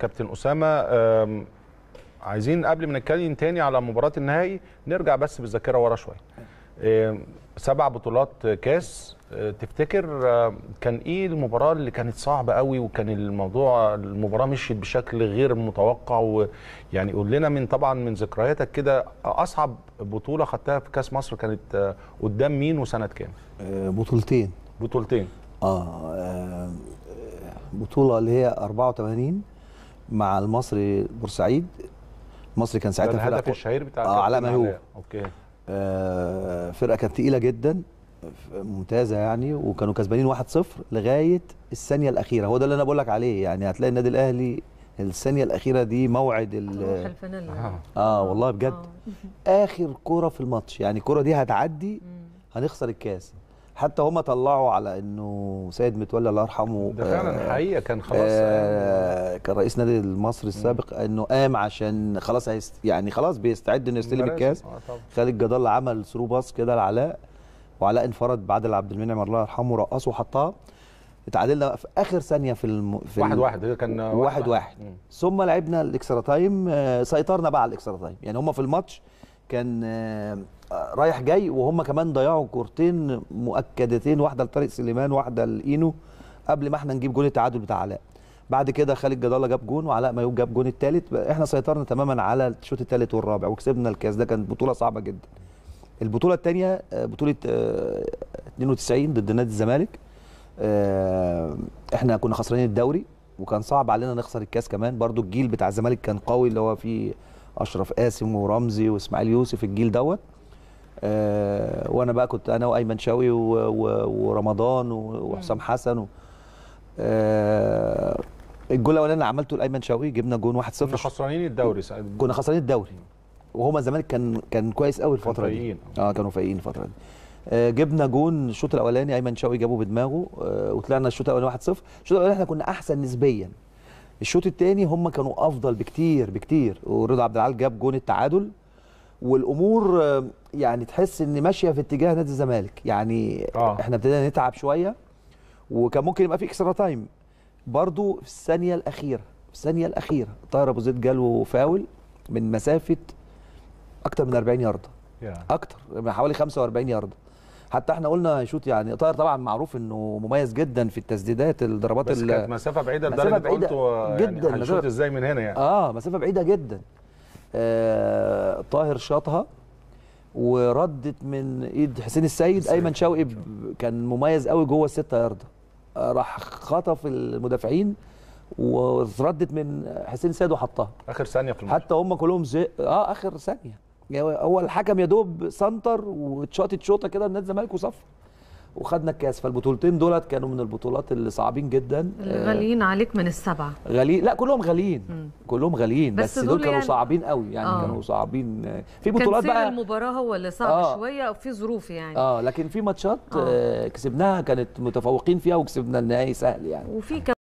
كابتن اسامه عايزين قبل ما نتكلم تاني على مباراه النهائي نرجع بس بالذاكره ورا شويه سبع بطولات كاس آه، تفتكر كان ايه المباراه اللي كانت صعبه قوي وكان الموضوع المباراه مشيت بشكل غير متوقع ويعني قول لنا من طبعا من ذكرياتك كده اصعب بطوله خدتها في كاس مصر كانت آه، قدام مين وسنه كام؟ آه، بطولتين بطولتين اه بطوله اللي هي 84 مع المصري بورسعيد المصري كان ساعتها فرقه الهدف الشهير بتاع اه علاء هو اوكي آه فرقه كانت تقيله جدا ممتازه يعني وكانوا كسبانين 1-0 لغايه الثانيه الاخيره هو ده اللي انا بقول لك عليه يعني هتلاقي النادي الاهلي الثانيه الاخيره دي موعد ال آه. آه. والله بجد آه. اخر كوره في الماتش يعني الكوره دي هتعدي هنخسر الكاس حتى هم طلعوا على انه سيد متولي الله يرحمه ده فعلا آه، حقيقه كان خلاص آه يعني كان رئيس نادي المصري السابق انه قام عشان خلاص يعني خلاص بيستعد انه يستلم الكاس آه، خالد جدال عمل ثرو باص كده لعلاء وعلاء انفرد بعد عبد المنعم الله يرحمه رقصه وحطها اتعادلنا في اخر ثانيه في الم... في واحد واحد هي كان واحد واحد, واحد. ثم لعبنا الاكسترا تايم آه، سيطرنا بقى على الاكسترا تايم يعني هم في الماتش كان رايح جاي وهم كمان ضيعوا كورتين مؤكدتين واحده لطارق سليمان واحده لاينو قبل ما احنا نجيب جون التعادل بتاع علاء بعد كده خالد جدالة جاب جون وعلاء مايوب جاب جون الثالث احنا سيطرنا تماما على الشوط الثالث والرابع وكسبنا الكاس ده كانت بطوله صعبه جدا البطوله الثانيه آه، بطوله 92 آه، ضد نادي الزمالك آه، احنا كنا خسرانين الدوري وكان صعب علينا نخسر الكاس كمان برضو الجيل بتاع الزمالك كان قوي اللي هو فيه اشرف قاسم ورمزي واسماعيل يوسف الجيل دوت آه، وانا بقى كنت انا وايمن شوقي ورمضان وحسام حسن و... آه، الجول الاولاني اللي عملته لايمن شوقي جبنا جون 1-0 كنا خسرانين الدوري ساعتها كنا خسرانين الدوري وهما الزمالك كان كان كويس قوي الفتره دي اه كانوا فايقين الفتره دي آه، جبنا جون الشوط الاولاني ايمن شوقي جابه بدماغه وطلعنا الشوط الاولاني 1-0 الشوط الاولاني احنا كنا احسن نسبيا الشوط الثاني هما كانوا افضل بكتير بكتير ورضا عبد العال جاب جون التعادل والامور يعني تحس ان ماشيه في اتجاه نادي الزمالك يعني آه. احنا ابتدينا نتعب شويه وكان ممكن يبقى في اكسترا تايم برضو في الثانيه الاخيره في الثانيه الاخيره طاهر ابو زيد جاله فاول من مسافه اكتر من 40 يارده yeah. اكتر من حوالي 45 يارده حتى احنا قلنا هيشوط يعني طاهر طبعا معروف انه مميز جدا في التسديدات الضربات بس كانت مسافه بعيده لدرجه قلت يعني جدا يعني ازاي من هنا يعني اه مسافه بعيده جدا آه، طاهر شاطها وردت من ايد حسين السيد ايمن شوقي كان مميز قوي جوه الستة ياردة راح خطف المدافعين وردت من حسين السيد وحطها اخر ثانيه في الماتش حتى هم كلهم زي... اه اخر ثانيه هو يعني الحكم يا دوب سنتر واتشاطت شوطه كده نادي الزمالك وصفر وخدنا الكاس فالبطولتين دولت كانوا من البطولات اللي صعبين جدا غاليين عليك من السبعه غاليين لا كلهم غاليين كلهم غاليين بس, بس دول, كانوا يعني... صعبين قوي يعني آه. كانوا صعبين في بطولات بقى المباراه هو اللي صعب آه. شويه وفي في ظروف يعني اه لكن في ماتشات آه. آه كسبناها كانت متفوقين فيها وكسبنا النهائي سهل يعني وفي